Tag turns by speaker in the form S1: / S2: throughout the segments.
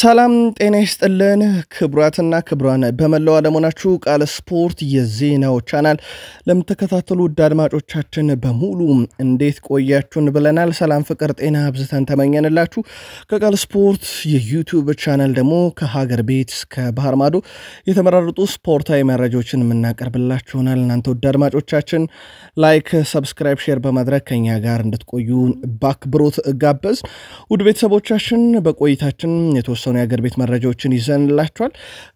S1: ሰላም ጤና ይስጥልን ክቡራትና ክቡራን በመላው ዓለም ቃል ስፖርት የዜናው ቻናል ለምትከታተሉ ውድ አድማጮቻችን በሙሉ እንዴት ቆያችሁን ብለናል። ሰላም፣ ፍቅር፣ ጤና አብዝተን ተመኘንላችሁ። ከቃል ስፖርት የዩቲዩብ ቻናል ደግሞ ከሀገር ቤት እስከ ባህር ማዶ የተመራረጡ ስፖርታዊ መረጃዎችን የምናቀርብላችሁናል። እናንተ ውድ አድማጮቻችን ላይክ፣ ሰብስክራይብ፣ ሼር በማድረግ ከኛ ጋር እንድትቆዩ በአክብሮት እጋበዝ። ውድ ቤተሰቦቻችን በቆይታችን የተወሰ የተወሰኑ የአገር ቤት መረጃዎችን ይዘንላቸዋል።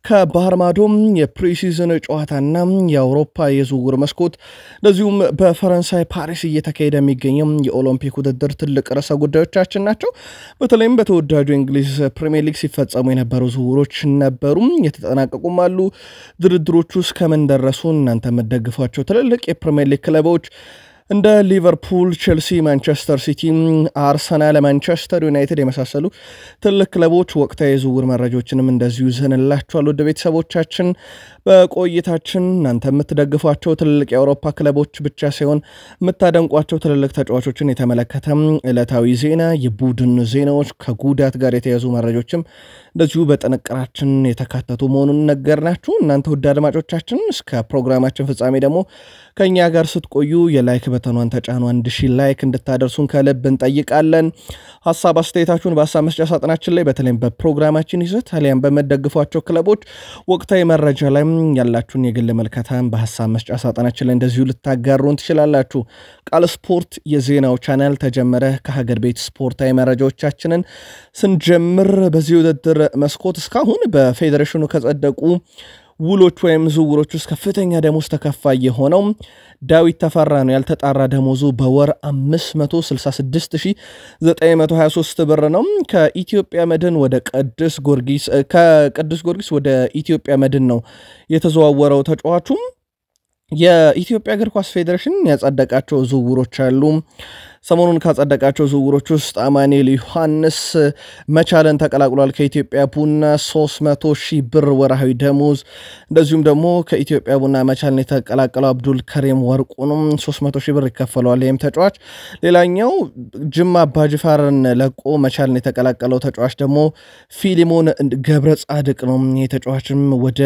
S1: ከባህር ማዶም የፕሪሲዝን ጨዋታና የአውሮፓ የዝውውር መስኮት እንደዚሁም በፈረንሳይ ፓሪስ እየተካሄደ የሚገኘው የኦሎምፒክ ውድድር ትልቅ ርዕሰ ጉዳዮቻችን ናቸው። በተለይም በተወዳጁ እንግሊዝ ፕሪሚየር ሊግ ሲፈጸሙ የነበሩ ዝውውሮች ነበሩ፣ የተጠናቀቁም አሉ። ድርድሮቹ እስከምን ደረሱ? እናንተ የምትደግፏቸው ትልልቅ የፕሪሚየር ሊግ ክለቦች እንደ ሊቨርፑል፣ ቼልሲ፣ ማንቸስተር ሲቲ፣ አርሰናል፣ ማንቸስተር ዩናይትድ የመሳሰሉ ትልቅ ክለቦች ወቅታዊ የዝውውር መረጃዎችንም እንደዚሁ ይዘንላችኋል። ወደ ቤተሰቦቻችን በቆይታችን እናንተ የምትደግፏቸው ትልልቅ የአውሮፓ ክለቦች ብቻ ሳይሆን የምታደንቋቸው ትልልቅ ተጫዋቾችን የተመለከተ ዕለታዊ ዜና፣ የቡድን ዜናዎች፣ ከጉዳት ጋር የተያዙ መረጃዎችም እንደዚሁ በጥንቅራችን የተካተቱ መሆኑን ነገርናችሁ። እናንተ ውድ አድማጮቻችን እስከ ፕሮግራማችን ፍጻሜ ደግሞ ከእኛ ጋር ስትቆዩ የላይክ በተኗን ተጫኑ። አንድ ሺ ላይክ እንድታደርሱን ከልብ እንጠይቃለን። ሀሳብ አስተያየታችሁን በሀሳብ መስጫ ሳጥናችን ላይ በተለይም በፕሮግራማችን ይዘት አሊያም በመደግፏቸው ክለቦች ወቅታዊ መረጃ ላይም ያላችሁን የግል መልከታን በሀሳብ መስጫ ሳጥናችን ላይ እንደዚሁ ልታጋሩን ትችላላችሁ። ቃል ስፖርት የዜናው ቻናል ተጀመረ። ከሀገር ቤት ስፖርታዊ መረጃዎቻችንን ስንጀምር በዚህ ውድድር መስኮት እስካሁን በፌዴሬሽኑ ከጸደቁ ውሎች ወይም ዝውውሮች ውስጥ ከፍተኛ ደሞዝ ተከፋይ የሆነው ዳዊት ተፈራ ነው። ያልተጣራ ደሞዙ በወር 566923 ብር ነው። ከኢትዮጵያ መድን ወደ ቅዱስ ጊዮርጊስ ከቅዱስ ጊዮርጊስ ወደ ኢትዮጵያ መድን ነው የተዘዋወረው ተጫዋቹም የኢትዮጵያ እግር ኳስ ፌዴሬሽን ያጸደቃቸው ዝውውሮች አሉ። ሰሞኑን ካጸደቃቸው ዝውውሮች ውስጥ አማኔል ዮሐንስ መቻለን ተቀላቅሏል። ከኢትዮጵያ ቡና 300 ሺህ ብር ወርሃዊ ደሞዝ፣ እንደዚሁም ደግሞ ከኢትዮጵያ ቡና መቻልን የተቀላቀለው አብዱል ከሪም ወርቁንም 300 ሺህ ብር ይከፈለዋል። ይህም ተጫዋች ሌላኛው ጅማ አባጅፋርን ለቆ መቻልን የተቀላቀለው ተጫዋች ደግሞ ፊሊሞን ገብረ ጻድቅ ነው። ይህ ተጫዋችም ወደ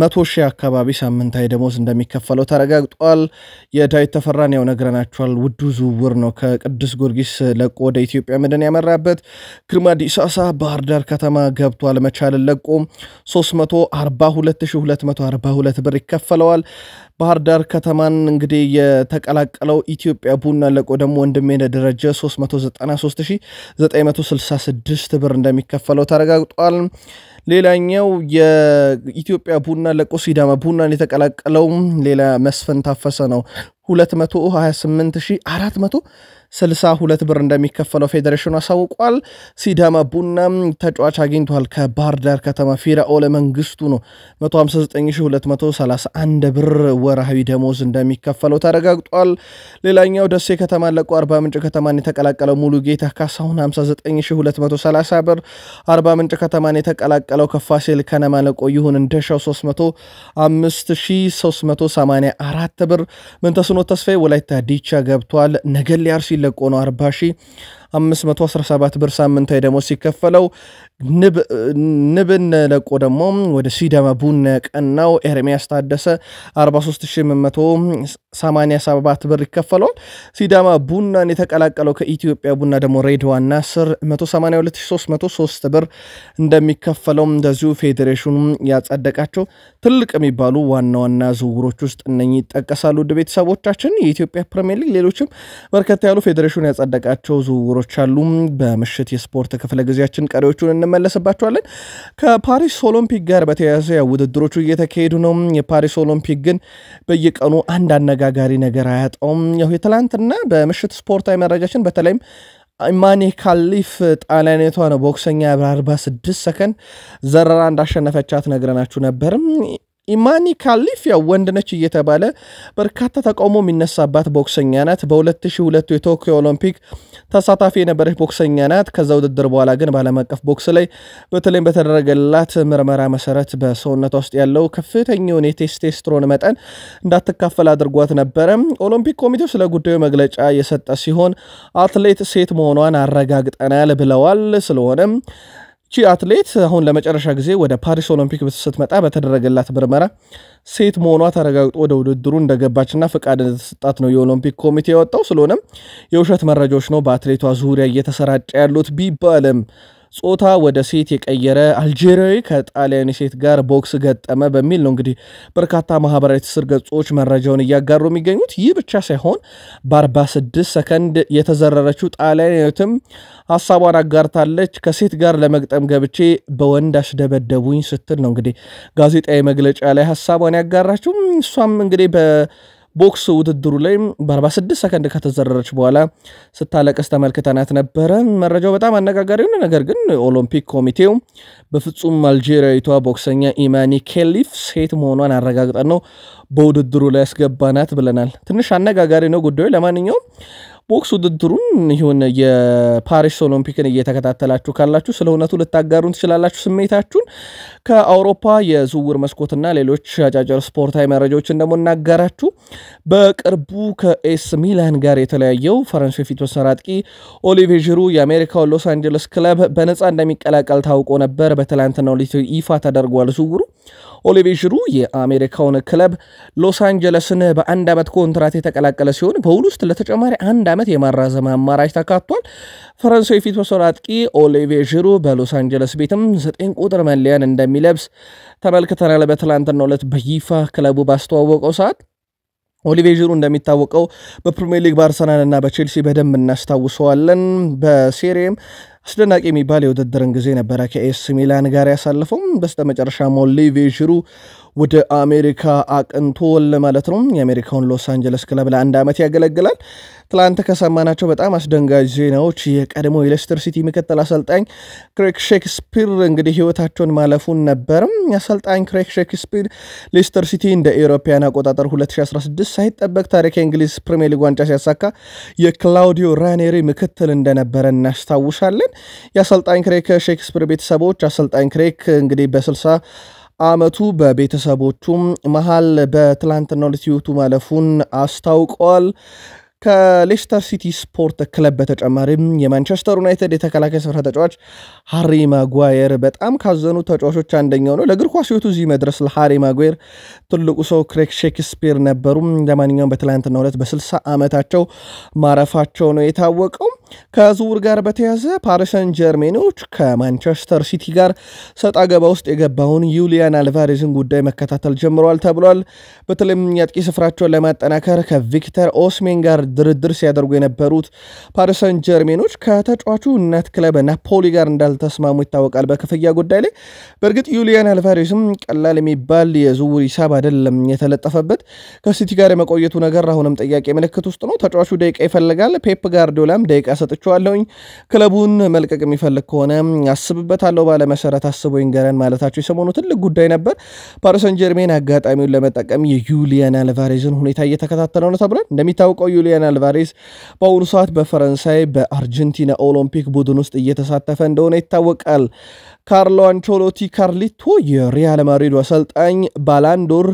S1: መቶ ሺህ አካባቢ ሳምንታዊ ደሞዝ እንደሚከፈለው ተረጋግጧል። የዳዊት ተፈራን ያው ነግረናችኋል። ውዱ ዝውውር ነው። ከቅዱስ ጊዮርጊስ ለቆ ወደ ኢትዮጵያ መድን ያመራበት ግርማ ዲሳሳ ባህር ዳር ከተማ ገብቷል። መቻልን ለቆ 342242 ብር ይከፈለዋል። ባህር ዳር ከተማን እንግዲህ የተቀላቀለው ኢትዮጵያ ቡና ለቆ ደግሞ ወንድሜነ ደረጀ 393966 ብር እንደሚከፈለው ተረጋግጧል። ሌላኛው የኢትዮጵያ ቡና ለቆ ሲዳማ ቡናን የተቀላቀለውም ሌላ መስፍን ታፈሰ ነው። 228,462 ብር እንደሚከፈለው ፌዴሬሽኑ አሳውቋል። ሲዳማ ቡና ተጫዋች አግኝቷል። ከባህር ዳር ከተማ ፊራኦል መንግስቱ ነው። 159231 ብር ወርሃዊ ደሞዝ እንደሚከፈለው ተረጋግጧል። ሌላኛው ደሴ ከተማ ለቆ አርባ ምንጭ ከተማን የተቀላቀለው ሙሉ ጌታ ካሳሁን 59230 ብር፣ አርባ ምንጭ ከተማን የተቀላቀለው ከፋሲል ከነማ ለቆ ይሁን እንደሻው 305,384 ብር፣ ምንተስኖ ተስፋዬ ወላይታ ዲቻ ገብቷል። ነገሌ አርሲ ለቆ ነው 40 ሺህ 517 ብር ሳምንታዊ ደሞዝ ሲከፈለው ንብን ለቆ ደግሞ ወደ ሲዳማ ቡና ቀናው ኤርሚያስ ታደሰ 43187 ብር ይከፈለዋል። ሲዳማ ቡናን የተቀላቀለው ከኢትዮጵያ ቡና ደግሞ ሬድዋ ናስር 182303 ብር እንደሚከፈለው እንደዚሁ ፌዴሬሽኑ ያጸደቃቸው ትልቅ የሚባሉ ዋና ዋና ዝውውሮች ውስጥ እነኚህ ይጠቀሳሉ። ውድ ቤተሰቦቻችን የኢትዮጵያ ፕሪሚየር ሊግ ሌሎችም በርከት ያሉ ፌዴሬሽኑ ያጸደቃቸው ዝውውሮች ነገሮች አሉ። በምሽት የስፖርት ክፍለ ጊዜያችን ቀሪዎቹን እንመለስባቸዋለን። ከፓሪስ ኦሎምፒክ ጋር በተያያዘ ውድድሮቹ እየተካሄዱ ነው። የፓሪስ ኦሎምፒክ ግን በየቀኑ አንድ አነጋጋሪ ነገር አያጣውም። ያው የትላንትና በምሽት ስፖርታዊ መረጃችን በተለይም ኢማኒ ካሊፍ ጣሊያኔቷ ነው ቦክሰኛ በ46 ሰከንድ ዘረራ እንዳሸነፈቻት ነግረናችሁ ነበርም። ኢማኒ ካሊፍ ወንድ ነች እየተባለ በርካታ ተቃውሞ የሚነሳባት ቦክሰኛ ናት። በ2002 የቶኪዮ ኦሎምፒክ ተሳታፊ የነበረች ቦክሰኛ ናት። ከዛ ውድድር በኋላ ግን በዓለም አቀፍ ቦክስ ላይ በተለይም በተደረገላት ምርመራ መሰረት በሰውነቷ ውስጥ ያለው ከፍተኛውን የቴስቴስትሮን መጠን እንዳትካፈል አድርጓት ነበረ። ኦሎምፒክ ኮሚቴው ስለ ጉዳዩ መግለጫ የሰጠ ሲሆን አትሌት ሴት መሆኗን አረጋግጠናል ብለዋል። ስለሆነም ቺ አትሌት አሁን ለመጨረሻ ጊዜ ወደ ፓሪስ ኦሎምፒክ ስትመጣ በተደረገላት ምርመራ ሴት መሆኗ ተረጋግጦ ወደ ውድድሩ እንደገባችና ፈቃድ እንደተሰጣት ነው የኦሎምፒክ ኮሚቴ የወጣው። ስለሆነም የውሸት መረጃዎች ነው በአትሌቷ ዙሪያ እየተሰራጨ ያሉት ቢባልም ጾታ ወደ ሴት የቀየረ አልጄሪያዊ ከጣሊያን ሴት ጋር ቦክስ ገጠመ በሚል ነው እንግዲህ በርካታ ማህበራዊ ትስስር ገጾች መረጃውን እያጋሩ የሚገኙት። ይህ ብቻ ሳይሆን በ46 ሰከንድ የተዘረረችው ጣሊያንትም ሀሳቧን አጋርታለች። ከሴት ጋር ለመግጠም ገብቼ በወንድ አስደበደቡኝ ስትል ነው እንግዲህ ጋዜጣዊ መግለጫ ላይ ሀሳቧን ያጋራችው። እሷም እንግዲህ በ ቦክስ ውድድሩ ላይ በ46 ሰከንድ ከተዘረረች በኋላ ስታለቅስ ተመልክተናት ነበረ። መረጃው በጣም አነጋጋሪ ሆነ ነገር ግን ኦሎምፒክ ኮሚቴው በፍጹም አልጄሪያዊቷ ቦክሰኛ ኢማኒ ኬሊፍ ሴት መሆኗን አረጋግጠን ነው በውድድሩ ላይ ያስገባናት ብለናል። ትንሽ አነጋጋሪ ነው ጉዳዩ። ለማንኛውም ቦክስ ውድድሩን ይሁን የፓሪስ ኦሎምፒክን እየተከታተላችሁ ካላችሁ ስለ እውነቱ ልታጋሩን ትችላላችሁ ስሜታችሁን። ከአውሮፓ የዝውውር መስኮትና ሌሎች አጫጭር ስፖርታዊ መረጃዎችን ደግሞ እናጋራችሁ። በቅርቡ ከኤስ ሚላን ጋር የተለያየው ፈረንሳዊ ፊት መስመር አጥቂ ኦሊቬ ዥሩ የአሜሪካው ሎስ አንጀለስ ክለብ በነፃ እንደሚቀላቀል ታውቆ ነበር። በትላንትናው ይፋ ተደርጓል ዝውውሩ ኦሊቬ ዥሩ የአሜሪካውን ክለብ ሎስ አንጀለስን በአንድ ዓመት ኮንትራት የተቀላቀለ ሲሆን በውል ውስጥ ለተጨማሪ አንድ ዓመት የማራዘም አማራጭ ተካቷል። ፈረንሳዊ ፊት መስመር አጥቂ ኦሊቬ ዥሩ በሎስ አንጀለስ ቤትም ዘጠኝ ቁጥር መለያን እንደሚለብስ ተመልክተናል። በትላንትናው ዕለት በይፋ ክለቡ ባስተዋወቀው ሰዓት ኦሊቬ ዥሩ እንደሚታወቀው በፕሪሚየር ሊግ በአርሰናልና በቼልሲ በደንብ እናስታውሰዋለን። በሴሪም አስደናቂ የሚባል የውድድርን ጊዜ ነበረ ከኤስ ሚላን ጋር ያሳለፈውም። በስተመጨረሻ መጨረሻም ኦሊቪዬ ወደ አሜሪካ አቅንቶል ማለት ነው። የአሜሪካውን ሎስ አንጀለስ ክለብ ለአንድ ዓመት ያገለግላል። ትላንት ከሰማናቸው በጣም አስደንጋጭ ዜናዎች የቀድሞ የሌስተር ሲቲ ምክትል አሰልጣኝ ክሬክ ሼክስፒር እንግዲህ ህይወታቸውን ማለፉን ነበርም። አሰልጣኝ ክሬክ ሼክስፒር ሌስተር ሲቲ እንደ ኤሮፓያን አቆጣጠር 2016 ሳይጠበቅ ታሪክ የእንግሊዝ ፕሪሚየር ሊግ ዋንጫ ሲያሳካ የክላውዲዮ ራኔሪ ምክትል እንደነበረ እናስታውሳለን። የአሰልጣኝ ክሬክ ሼክስፒር ቤተሰቦች አሰልጣኝ ክሬክ እንግዲህ በ60 አመቱ በቤተሰቦቹም መሃል በትላንትናው ዕለት ሕይወቱ ማለፉን አስታውቀዋል። ከሌስተር ሲቲ ስፖርት ክለብ በተጨማሪም የማንቸስተር ዩናይትድ የተከላካይ ስፍራ ተጫዋች ሃሪ ማጓየር በጣም ካዘኑ ተጫዋቾች አንደኛው ነው። ለእግር ኳስ ሕይወቱ እዚህ መድረስ ለሃሪ ማጓየር ትልቁ ሰው ክሬክ ሼክስፒር ነበሩ። ለማንኛውም በትላንትናው ዕለት በ60 ዓመታቸው ማረፋቸው ነው የታወቀው። ከዝውውር ጋር በተያዘ ፓሪሰን ጀርሜኖች ከማንቸስተር ሲቲ ጋር ሰጣ ገባ ውስጥ የገባውን ዩሊያን አልቫሬዝን ጉዳይ መከታተል ጀምረዋል ተብሏል። በተለይም የአጥቂ ስፍራቸውን ለማጠናከር ከቪክተር ኦስሜን ጋር ድርድር ሲያደርጉ የነበሩት ፓሪሰን ጀርሜኖች ከተጫዋቹ እናት ክለብ ናፖሊ ጋር እንዳልተስማሙ ይታወቃል። በክፍያ ጉዳይ ላይ በእርግጥ ዩሊያን አልቫሬዝም ቀላል የሚባል የዝውውር ሂሳብ አይደለም የተለጠፈበት። ከሲቲ ጋር የመቆየቱ ነገር አሁንም ጥያቄ ምልክት ውስጥ ነው። ተጫዋቹ ደቂቃ ይፈልጋል። ፔፕ ጋርዲዮላም ደቂቃ ሰጥቼዋለሁኝ። ክለቡን መልቀቅ የሚፈልግ ከሆነ አስብበታለሁ ባለመሰረት አስቦ ይንገረን ማለታቸው የሰሞኑ ትልቅ ጉዳይ ነበር። ፓሪሰን ጀርሜን አጋጣሚውን ለመጠቀም የዩሊያን አልቫሬዝን ሁኔታ እየተከታተለው ነው ተብሏል። እንደሚታወቀው ዩሊያን አልቫሬዝ በአሁኑ ሰዓት በፈረንሳይ በአርጀንቲና ኦሎምፒክ ቡድን ውስጥ እየተሳተፈ እንደሆነ ይታወቃል። ካርሎ አንቾሎቲ ካርሊቶ የሪያል ማድሪድ አሰልጣኝ ባላንዶር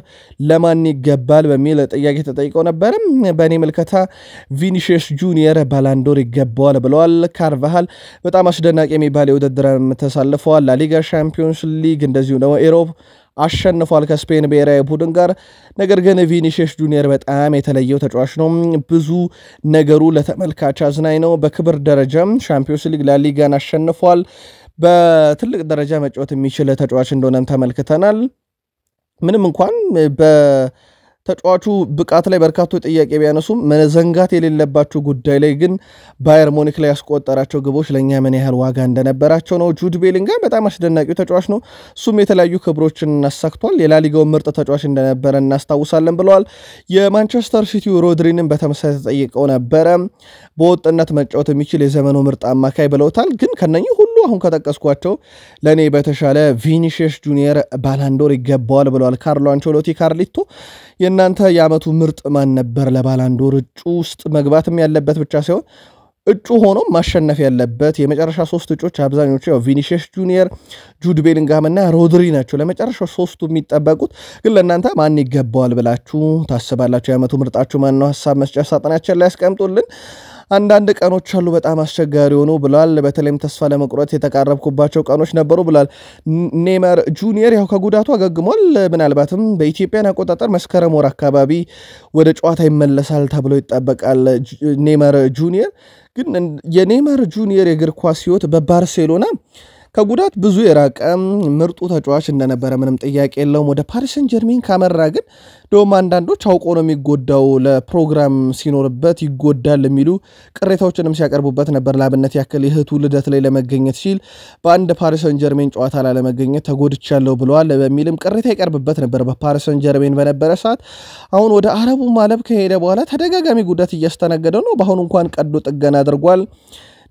S1: ለማን ይገባል በሚል ጥያቄ ተጠይቀው ነበር። በእኔ ምልከታ ቪኒሽስ ጁኒየር ባላንዶር ይገባዋል ብለዋል። ካርቫሃል በጣም አስደናቂ የሚባል የውድድር ተሳልፈዋል። ላሊጋ፣ ሻምፒዮንስ ሊግ እንደዚሁ ደግሞ ኤሮፕ አሸንፏል ከስፔን ብሔራዊ ቡድን ጋር። ነገር ግን ቪኒሽስ ጁኒየር በጣም የተለየው ተጫዋች ነው። ብዙ ነገሩ ለተመልካች አዝናኝ ነው። በክብር ደረጃም ሻምፒዮንስ ሊግ ላሊጋን አሸንፏል። በትልቅ ደረጃ መጫወት የሚችል ተጫዋች እንደሆነም ተመልክተናል። ምንም እንኳን በተጫዋቹ ብቃት ላይ በርካቶ ጥያቄ ቢያነሱም መዘንጋት የሌለባቸው ጉዳይ ላይ ግን ባየር ሞኒክ ላይ ያስቆጠራቸው ግቦች ለእኛ ምን ያህል ዋጋ እንደነበራቸው ነው። ጁድ ቤሊንጋም በጣም አስደናቂው ተጫዋች ነው። እሱም የተለያዩ ክብሮችን አሳክቷል። የላሊጋውን ምርጥ ተጫዋች እንደነበረ እናስታውሳለን ብለዋል። የማንቸስተር ሲቲው ሮድሪንም በተመሳሳይ ተጠይቀው ነበረ። በወጥነት መጫወት የሚችል የዘመኑ ምርጥ አማካይ ብለውታል። ግን ከነኚህ ሁሉ አሁን ከጠቀስኳቸው ለእኔ በተሻለ ቪኒሽስ ጁኒየር ባላንዶር ይገባዋል ብለዋል ካርሎ አንቸሎቲ ካርሊቶ የእናንተ የአመቱ ምርጥ ማን ነበር? ለባላንዶር እጩ ውስጥ መግባትም ያለበት ብቻ ሳይሆን እጩ ሆኖም ማሸነፍ ያለበት የመጨረሻ ሶስት እጮች አብዛኞቹ ያው ቪኒሽስ ጁኒየር፣ ጁድ ቤሊንግሃም እና ሮድሪ ናቸው። ለመጨረሻ ሶስቱ የሚጠበቁት ግን ለእናንተ ማን ይገባዋል ብላችሁ ታስባላችሁ? የዓመቱ ምርጣችሁ ማን ነው? ሀሳብ መስጫ ሳጥናችን ላይ ያስቀምጡልን። አንዳንድ ቀኖች አሉ በጣም አስቸጋሪ ሆኑ ብሏል። በተለይም ተስፋ ለመቁረጥ የተቃረብኩባቸው ቀኖች ነበሩ ብሏል። ኔይማር ጁኒየር ያው ከጉዳቱ አገግሟል። ምናልባትም በኢትዮጵያን አቆጣጠር መስከረም ወር አካባቢ ወደ ጨዋታ ይመለሳል ተብሎ ይጠበቃል። ኔይማር ጁኒየር ግን የኔይማር ጁኒየር የእግር ኳስ ህይወት በባርሴሎና ከጉዳት ብዙ የራቀ ምርጡ ተጫዋች እንደነበረ ምንም ጥያቄ የለውም። ወደ ፓሪስን ጀርሜን ካመራ ግን እንደውም አንዳንዶች አውቆ ነው የሚጎዳው፣ ለፕሮግራም ሲኖርበት ይጎዳል የሚሉ ቅሬታዎችንም ሲያቀርቡበት ነበር። ላብነት ያክል የእህቱ ልደት ላይ ለመገኘት ሲል በአንድ ፓሪሰን ጀርሜን ጨዋታ ላለመገኘት ለመገኘት ተጎድቻለሁ ብለዋል በሚልም ቅሬታ ይቀርብበት ነበር በፓሪሰን ጀርሜን በነበረ ሰዓት። አሁን ወደ አረቡ ማለብ ከሄደ በኋላ ተደጋጋሚ ጉዳት እያስተናገደ ነው። በአሁኑ እንኳን ቀዶ ጥገና አድርጓል።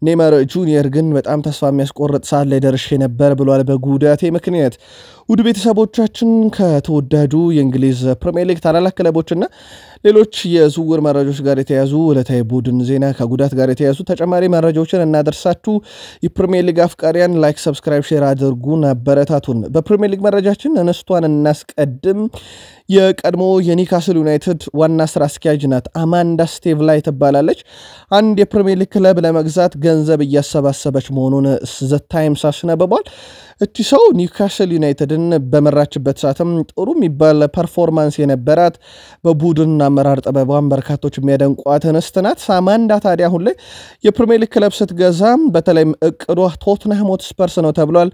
S1: ኔይማር ጁኒየር ግን በጣም ተስፋ የሚያስቆርጥ ሰዓት ላይ ደርሼ ነበር ብሏል በጉዳቴ ምክንያት። ውድ ቤተሰቦቻችን ከተወዳጁ የእንግሊዝ ፕሪምየር ሊግ ታላላቅ ክለቦችና ሌሎች የዝውውር መረጃዎች ጋር የተያዙ ዕለታዊ ቡድን ዜና ከጉዳት ጋር የተያዙ ተጨማሪ መረጃዎችን እናደርሳችሁ የፕሪምየር ሊግ አፍቃሪያን ላይክ፣ ሰብስክራይብ፣ ሼር አድርጉን፣ አበረታቱን። በፕሪምየር ሊግ መረጃችን እንስቷን እናስቀድም። የቀድሞ የኒካስል ዩናይትድ ዋና ስራ አስኪያጅ ናት። አማንዳ ስቴቭ ላይ ትባላለች። አንድ የፕሪሚየር ሊግ ክለብ ለመግዛት ገንዘብ እያሰባሰበች መሆኑን ዘ ታይምስ አስነብቧል። እቺ ሰው ኒውካስል ዩናይትድን በመራችበት ሰዓትም ጥሩ የሚባል ፐርፎርማንስ የነበራት በቡድን አመራር ጥበቧን በርካቶች የሚያደንቋት እንስት ናት። አማንዳ ታዲያ አሁን ላይ የፕሪሚየር ሊግ ክለብ ስትገዛም በተለይም እቅዷ ቶትናም ሆትስፐርስ ነው ተብሏል።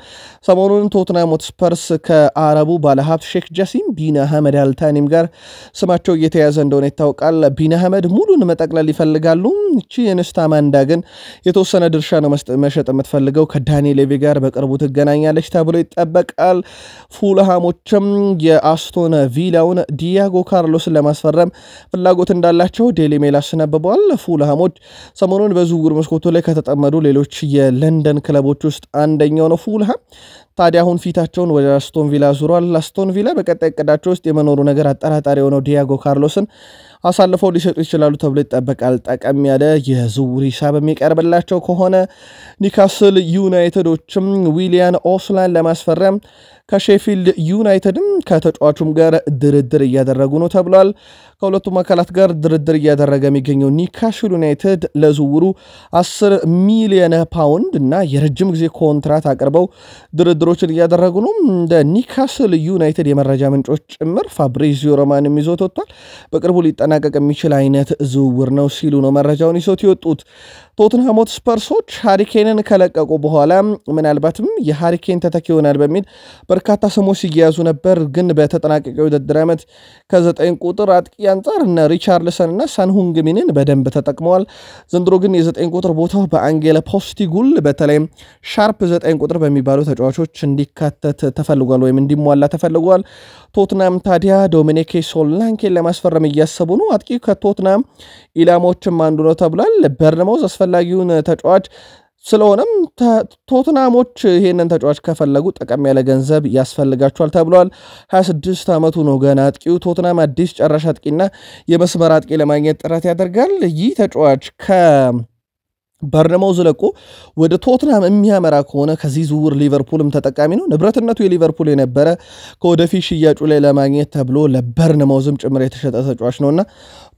S1: ሰሞኑን ቶትናም ሆትስፐርስ ከአረቡ ባለሀብት ሼክ ጃሲም ቢን አህመድ አል ታኒም ጋር ስማቸው እየተያዘ እንደሆነ ይታወቃል። ቢን አህመድ ሙሉን መጠቅለል ይፈልጋሉ። እቺ የንስታ ማንዳ ግን የተወሰነ ድርሻ ነው መሸጥ የምትፈልገው። ከዳኒ ሌቪ ጋር በቅርቡ ትገናኛለች ተብሎ ይጠበቃል። ፉልሃሞችም የአስቶን ቪላውን ዲያጎ ካርሎስን ለማስፈረም ፍላጎት እንዳላቸው ዴሊ ሜል አስነብበዋል። ፉልሃሞች ሰሞኑን በዝውውር መስኮቶ ላይ ከተጠመዱ ሌሎች የለንደን ክለቦች ውስጥ አንደኛው ነው። ፉልሃም ታዲያ አሁን ፊታቸውን ወደ አስቶን ቪላ ዙሯል። አስቶን ቪላ በቀጣይ እቅዳቸው ውስጥ የመኖ በመኖሩ ነገር አጠራጣሪ የሆነው ዲያጎ ካርሎስን አሳልፈው ሊሰጡ ይችላሉ ተብሎ ይጠበቃል። ጠቀም ያለ የዝውውር ሂሳብ የሚቀርብላቸው ከሆነ ኒካስል ዩናይትዶችም ዊሊያን ኦስላን ለማስፈረም ከሼፊልድ ዩናይትድም ከተጫዋቹም ጋር ድርድር እያደረጉ ነው ተብሏል። ከሁለቱም አካላት ጋር ድርድር እያደረገ የሚገኘው ኒካሽል ዩናይትድ ለዝውውሩ 10 ሚሊየን ፓውንድ እና የረጅም ጊዜ ኮንትራት አቅርበው ድርድሮችን እያደረጉ ነው። እንደ ኒካስል ዩናይትድ የመረጃ ምንጮች ጭምር ፋብሪዚዮ ሮማንም ይዞት ወጥቷል። በቅርቡ ሊጠናቀቅ የሚችል አይነት ዝውውር ነው ሲሉ ነው መረጃውን ይዞት የወጡት። ቶትንሃም ሆትስፐርሶች ሃሪኬንን ከለቀቁ በኋላ ምናልባትም የሃሪኬን ተተኪ ይሆናል በሚል በርካታ ስሞች ሲያያዙ ነበር። ግን በተጠናቀቀው የውድድር ዓመት ከዘጠኝ ቁጥር አጥቂ አንጻር እነ ሪቻርልሰን እና ሳንሁንግሚንን በደንብ ተጠቅመዋል። ዘንድሮ ግን የዘጠኝ ቁጥር ቦታው በአንጌለ ፖስቲጉል በተለይም ሻርፕ ዘጠኝ ቁጥር በሚባሉ ተጫዋቾች እንዲካተት ተፈልጓል ወይም እንዲሟላ ተፈልጓል። ቶትናም ታዲያ ዶሚኒኬ ሶላንኬን ለማስፈረም እያሰቡ ነው። አጥቂ ከቶትናም ኢላማዎችም አንዱ ነው ተብሏል። በርንማውዝ አስፈላጊውን ተጫዋች ስለሆነም ቶትናሞች ይሄንን ተጫዋች ከፈለጉ ጠቀም ያለ ገንዘብ ያስፈልጋቸዋል ተብሏል። 26 ዓመቱ ነው ገና አጥቂው። ቶትናም አዲስ ጨራሽ አጥቂና የመስመር አጥቂ ለማግኘት ጥረት ያደርጋል። ይህ ተጫዋች ከ በርነማውዝ ለቆ ወደ ቶትናም የሚያመራ ከሆነ ከዚህ ዝውውር ሊቨርፑልም ተጠቃሚ ነው። ንብረትነቱ የሊቨርፑል የነበረ ከወደፊት ሽያጩ ላይ ለማግኘት ተብሎ ለበርነማውዝም ጭምር የተሸጠ ተጫዋች ነውና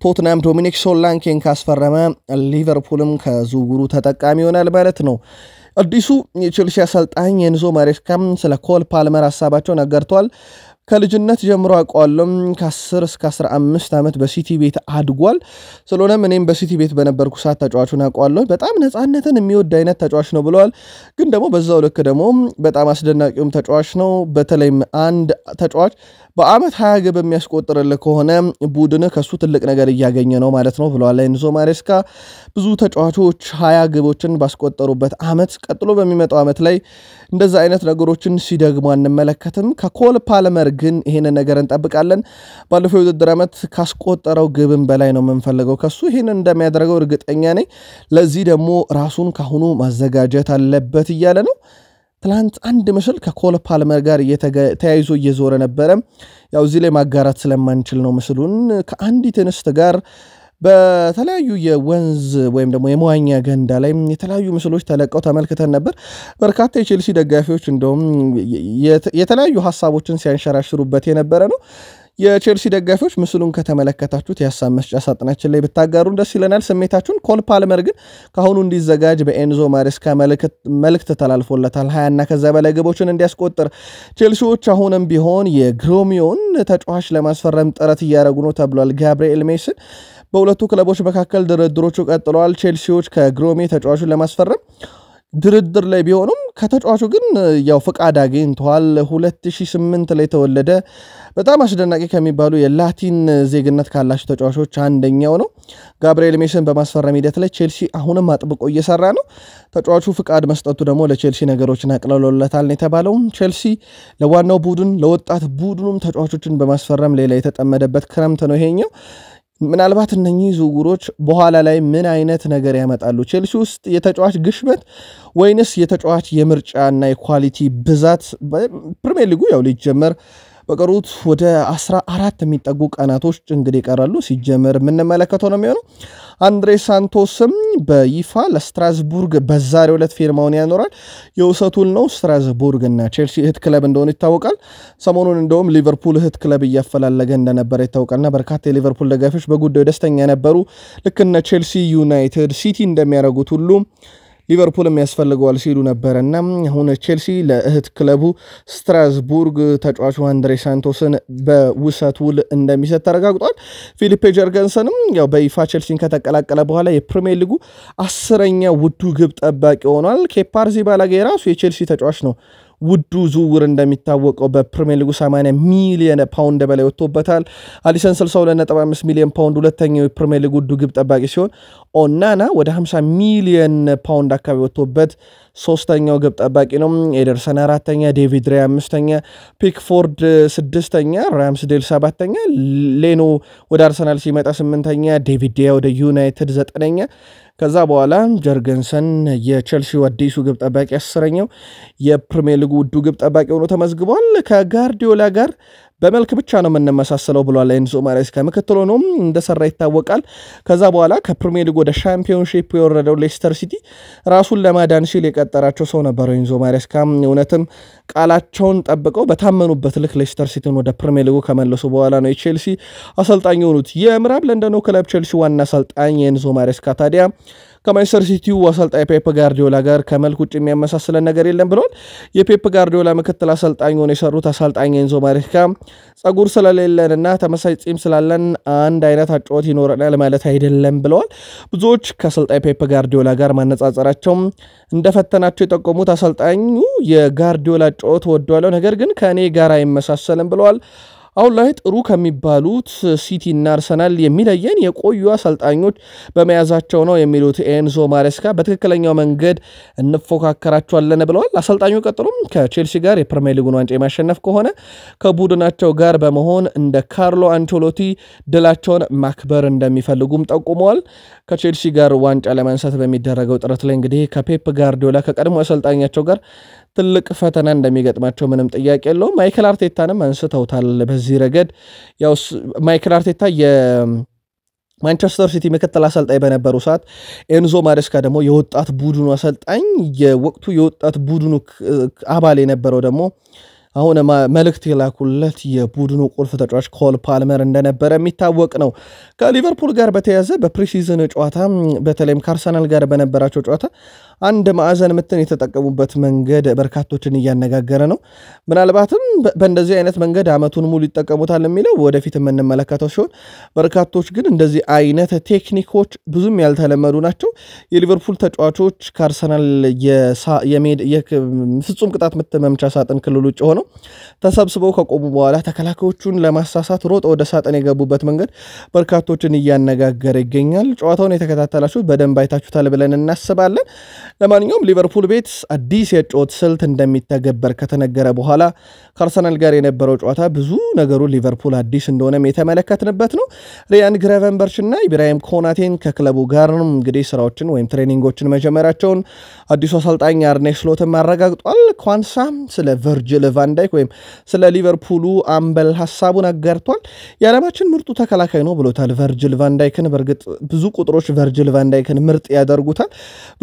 S1: ቶትናም ዶሚኒክ ሶላንኬን ካስፈረመ ሊቨርፑልም ከዝውውሩ ተጠቃሚ ይሆናል ማለት ነው። አዲሱ የቼልሲ አሰልጣኝ የንዞ ማሬስካም ስለ ኮል ፓልመር ሀሳባቸውን አጋርተዋል። ከልጅነት ጀምሮ አውቀዋለሁም ከ10 እስከ 15 ዓመት በሲቲ ቤት አድጓል። ስለሆነም እኔም በሲቲ ቤት በነበርኩ ሰዓት ተጫዋቹን አውቀዋለሁ። በጣም ነፃነትን የሚወድ አይነት ተጫዋች ነው ብለዋል። ግን ደግሞ በዛው ልክ ደግሞ በጣም አስደናቂውም ተጫዋች ነው። በተለይም አንድ ተጫዋች በአመት ሀያ ግብ የሚያስቆጥርልህ ከሆነ ቡድን ከሱ ትልቅ ነገር እያገኘ ነው ማለት ነው ብለዋል። ኤንዞ ማሬስካ ብዙ ተጫዋቾች ሀያ ግቦችን ባስቆጠሩበት አመት ቀጥሎ በሚመጣው አመት ላይ እንደዚህ አይነት ነገሮችን ሲደግሙ አንመለከትም። ከኮል ፓልመር ግን ይህን ነገር እንጠብቃለን። ባለፈው የውድድር ዓመት ካስቆጠረው ግብን በላይ ነው የምንፈልገው ከሱ። ይህን እንደሚያደርገው እርግጠኛ ነኝ። ለዚህ ደግሞ ራሱን ካሁኑ ማዘጋጀት አለበት እያለ ነው። ትላንት አንድ ምስል ከኮል ፓልመር ጋር ተያይዞ እየዞረ ነበረ። ያው እዚህ ላይ ማጋራት ስለማንችል ነው ምስሉን ከአንዲት እንስት ጋር በተለያዩ የወንዝ ወይም ደግሞ የመዋኛ ገንዳ ላይ የተለያዩ ምስሎች ተለቀው ተመልክተን ነበር። በርካታ የቼልሲ ደጋፊዎች እንደውም የተለያዩ ሀሳቦችን ሲያንሸራሽሩበት የነበረ ነው። የቼልሲ ደጋፊዎች ምስሉን ከተመለከታችሁት የሀሳብ መስጫ ሳጥናችን ላይ ብታጋሩን ደስ ይለናል ስሜታችሁን። ኮል ፓልመር ግን ከአሁኑ እንዲዘጋጅ በኤንዞ ማሬስካ መልእክት ተላልፎለታል። ሀያና ከዛ በላይ ግቦችን እንዲያስቆጥር ቼልሲዎች አሁንም ቢሆን የግሮሚዮን ተጫዋች ለማስፈረም ጥረት እያደረጉ ነው ተብሏል። ጋብርኤል ሜስን በሁለቱ ክለቦች መካከል ድርድሮቹ ቀጥለዋል። ቼልሲዎች ከግሮሜ ተጫዋቹን ለማስፈረም ድርድር ላይ ቢሆኑም ከተጫዋቹ ግን ያው ፍቃድ አግኝተዋል። 2008 ላይ የተወለደ በጣም አስደናቂ ከሚባሉ የላቲን ዜግነት ካላቸው ተጫዋቾች አንደኛው ነው። ጋብርኤል ሜስን በማስፈረም ሂደት ላይ ቼልሲ አሁንም አጥብቆ እየሰራ ነው። ተጫዋቹ ፍቃድ መስጠቱ ደግሞ ለቼልሲ ነገሮችን አቅለሎለታል ነው የተባለው። ቼልሲ ለዋናው ቡድን ለወጣት ቡድኑም ተጫዋቾችን በማስፈረም ሌላ የተጠመደበት ክረምት ነው ይሄኛው። ምናልባት እነኚህ ዝውውሮች በኋላ ላይ ምን አይነት ነገር ያመጣሉ? ቼልሲ ውስጥ የተጫዋች ግሽበት ወይንስ የተጫዋች የምርጫና የኳሊቲ ብዛት? ፕሪሚየር ሊጉ ያው ሊጀመር በቀሩት ወደ አስራ አራት የሚጠጉ ቀናቶች እንግዲህ ይቀራሉ። ሲጀመር የምንመለከተው ነው የሚሆነው። አንድሬ ሳንቶስም በይፋ ለስትራስቡርግ በዛሬው ዕለት ፊርማውን ያኖራል። የውሰቱን ነው። ስትራስቡርግ እና ቼልሲ እህት ክለብ እንደሆነ ይታወቃል። ሰሞኑን እንደውም ሊቨርፑል እህት ክለብ እያፈላለገ እንደነበረ ይታወቃልና በርካታ የሊቨርፑል ደጋፊዎች በጉዳዩ ደስተኛ ነበሩ። ልክ እነ ቼልሲ፣ ዩናይትድ፣ ሲቲ እንደሚያደርጉት ሁሉ ሊቨርፑልም ያስፈልገዋል ሲሉ ነበረና አሁን ቼልሲ ለእህት ክለቡ ስትራስቡርግ ተጫዋቹ አንድሬ ሳንቶስን በውሰት ውል እንደሚሰጥ ተረጋግጧል። ፊሊፔ ጀርገንሰንም ያው በይፋ ቼልሲን ከተቀላቀለ በኋላ የፕሪሚየር ሊጉ አስረኛ ውዱ ግብ ጠባቂ ሆኗል። ኬፓርዚ አሪዛባላጋ የራሱ የቼልሲ ተጫዋች ነው። ውዱ ዝውውር እንደሚታወቀው በፕሪሚየር ሊጉ 80 ሚሊየን ፓውንድ በላይ ወጥቶበታል። አሊሰን 62.5 ሚሊዮን ፓውንድ ሁለተኛው የፕሪሚየር ሊጉ ውዱ ግብ ጠባቂ ሲሆን ኦናና ወደ 50 ሚሊየን ፓውንድ አካባቢ ወጥቶበት ሶስተኛው ግብ ጠባቂ ነው። ኤደርሰን አራተኛ፣ ዴቪድ ሬ አምስተኛ፣ ፒክፎርድ ስድስተኛ፣ ራምስዴል ሰባተኛ፣ ሌኖ ወደ አርሰናል ሲመጣ ስምንተኛ፣ ዴቪድ ዲያ ወደ ዩናይትድ ዘጠነኛ ከዛ በኋላ ጀርገንሰን የቼልሲው አዲሱ ግብ ጠባቂ አስረኛው የፕሪሚየር ሊጉ ውዱ ግብ ጠባቂ ሆኖ ተመዝግቧል። ከጋርዲዮላ ጋር በመልክ ብቻ ነው የምንመሳሰለው ብሏል ኤንዞ ማሬስካ። ምክትል ነው እንደሰራ ይታወቃል። ከዛ በኋላ ከፕሪሚየር ሊግ ወደ ሻምፒዮንሺፕ የወረደው ሌስተር ሲቲ ራሱን ለማዳን ሲል የቀጠራቸው ሰው ነበረው ኤንዞ ማሬስካ። እውነትም ቃላቸውን ጠብቀው በታመኑበት ልክ ሌስተር ሲቲን ወደ ፕሪሚየር ሊጉ ከመለሱ በኋላ ነው የቼልሲ አሰልጣኝ የሆኑት። የምዕራብ ለንደኑ ክለብ ቼልሲ ዋና አሰልጣኝ ኤንዞ ማሬስካ ታዲያ ከማንቸስተር ሲቲው አሰልጣኝ ፔፕ ጋርዲዮላ ጋር ከመልክ ውጭ የሚያመሳስለን ነገር የለም ብለዋል። የፔፕ ጋርዲዮላ ምክትል አሰልጣኝ ሆነው የሰሩት አሰልጣኝ ኤንዞ ማሬስካ ጸጉር ስለሌለንና ተመሳሳይ ጺም ስላለን አንድ አይነት አጫወት ይኖረናል ማለት አይደለም ብለዋል። ብዙዎች ከአሰልጣኝ ፔፕ ጋርዲዮላ ጋር ማነጻጸራቸው እንደፈተናቸው የጠቆሙት አሰልጣኙ የጋርዲዮላ ጨዋታ ወደዋለው ነገር ግን ከእኔ ጋር አይመሳሰልም ብለዋል። አሁን ላይ ጥሩ ከሚባሉት ሲቲና አርሰናል የሚለየን የቆዩ አሰልጣኞች በመያዛቸው ነው የሚሉት ኤንዞ ማሬስካ በትክክለኛው መንገድ እንፎካከራቸዋለን ብለዋል። አሰልጣኙ ቀጥሎም ከቼልሲ ጋር የፕሪሚየር ሊጉን ዋንጫ የማሸነፍ ከሆነ ከቡድናቸው ጋር በመሆን እንደ ካርሎ አንቸሎቲ ድላቸውን ማክበር እንደሚፈልጉም ጠቁመዋል። ከቼልሲ ጋር ዋንጫ ለማንሳት በሚደረገው ጥረት ላይ እንግዲህ ከፔፕ ጋርዲዮላ ከቀድሞ አሰልጣኛቸው ጋር ትልቅ ፈተና እንደሚገጥማቸው ምንም ጥያቄ የለውም። ማይክል አርቴታንም አንስተውታል። በዚህ ረገድ ያው ማይክል አርቴታ ማንቸስተር ሲቲ ምክትል አሰልጣኝ በነበሩ ሰዓት ኤንዞ ማሬስካ ደግሞ የወጣት ቡድኑ አሰልጣኝ፣ የወቅቱ የወጣት ቡድኑ አባል የነበረው ደግሞ አሁን መልእክት የላኩለት የቡድኑ ቁልፍ ተጫዋች ኮል ፓልመር እንደነበረ የሚታወቅ ነው። ከሊቨርፑል ጋር በተያዘ በፕሪሲዝን ጨዋታ በተለይም ከአርሰናል ጋር በነበራቸው ጨዋታ አንድ ማዕዘን ምትን የተጠቀሙበት መንገድ በርካቶችን እያነጋገረ ነው። ምናልባትም በእንደዚህ አይነት መንገድ አመቱን ሙሉ ይጠቀሙታል የሚለው ወደፊት የምንመለከተው ሲሆን፣ በርካቶች ግን እንደዚህ አይነት ቴክኒኮች ብዙም ያልተለመዱ ናቸው። የሊቨርፑል ተጫዋቾች ከአርሰናል የፍጹም ቅጣት ምት መምቻ ሳጥን ክልል ውጭ ሆነው ነው። ተሰብስበው ከቆሙ በኋላ ተከላካዮቹን ለማሳሳት ሮጦ ወደ ሳጥን የገቡበት መንገድ በርካቶችን እያነጋገረ ይገኛል። ጨዋታውን የተከታተላችሁት በደንብ አይታችሁታል ብለን እናስባለን። ለማንኛውም ሊቨርፑል ቤት አዲስ የጮት ስልት እንደሚተገበር ከተነገረ በኋላ ከአርሰናል ጋር የነበረው ጨዋታ ብዙ ነገሩ ሊቨርፑል አዲስ እንደሆነም የተመለከትንበት ነው። ሪያን ግረቨንበርች ኢብራሂም ኮናቴን ከክለቡ ጋር እንግዲህ ስራዎችን ወይም ትሬኒንጎችን መጀመራቸውን አዲሱ አሰልጣኝ አርኔ ስሎትም አረጋግጧል። ኳንሳ ስለ ቨርጅል ቫን ቫንዳይክ ወይም ስለ ሊቨርፑሉ አምበል ሀሳቡን አጋርቷል። የዓለማችን ምርጡ ተከላካይ ነው ብሎታል ቨርጅል ቫንዳይክን። በእርግጥ ብዙ ቁጥሮች ቨርጅል ቫንዳይክን ምርጥ ያደርጉታል።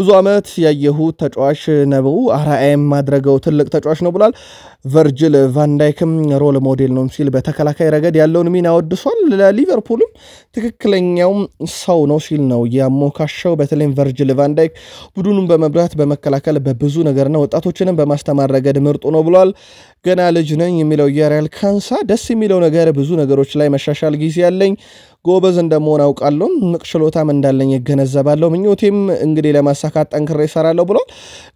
S1: ብዙ ዓመት ያየሁ ተጫዋች ነበው፣ አርአያም ማድረገው ትልቅ ተጫዋች ነው ብሏል። ቨርጅል ቫንዳይክም ሮል ሞዴል ነው ሲል በተከላካይ ረገድ ያለውን ሚና ወድሷል። ለሊቨርፑልም ትክክለኛው ሰው ነው ሲል ነው ያሞካሸው። በተለይም ቨርጅል ቫንዳይክ ቡድኑን በመብራት በመከላከል በብዙ ነገርና ወጣቶችንም በማስተማር ረገድ ምርጡ ነው ብሏል። ገና ልጅ ነኝ የሚለው ያሪያል ካንሳ ደስ የሚለው ነገር ብዙ ነገሮች ላይ መሻሻል ጊዜ ያለኝ ጎበዝ እንደመሆን አውቃለሁ፣ ምቅ ችሎታም እንዳለኝ እገነዘባለሁ። ምኞቴም እንግዲህ ለማሳካት ጠንክሬ እሰራለሁ ብሏል።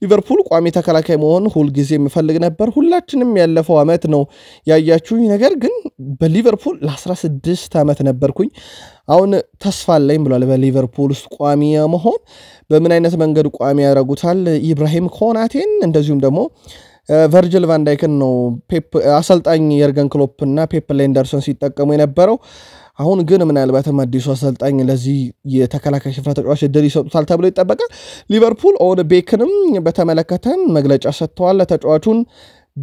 S1: ሊቨርፑል ቋሚ ተከላካይ መሆን ሁልጊዜ የምፈልግ ነበር። ሁላችንም ያለፈው ዓመት ነው ያያችሁኝ፣ ነገር ግን በሊቨርፑል ለ16 ዓመት ነበርኩኝ። አሁን ተስፋ አለኝ ብሏል። በሊቨርፑል ውስጥ ቋሚ መሆን በምን አይነት መንገድ ቋሚ ያደርጉታል? ኢብራሂም ኮናቴን እንደዚሁም ደግሞ ቨርጅል ቫንዳይክን ነው ፔፕ አሰልጣኝ የርገን ክሎፕ እና ፔፕ ሌንደርሰን ሲጠቀሙ የነበረው። አሁን ግን ምናልባትም አዲሱ አሰልጣኝ ለዚህ የተከላካይ ስፍራ ተጫዋች እድል ይሰጡታል ተብሎ ይጠበቃል። ሊቨርፑል ኦን ቤክንም በተመለከተን መግለጫ ሰጥተዋል። ተጫዋቹን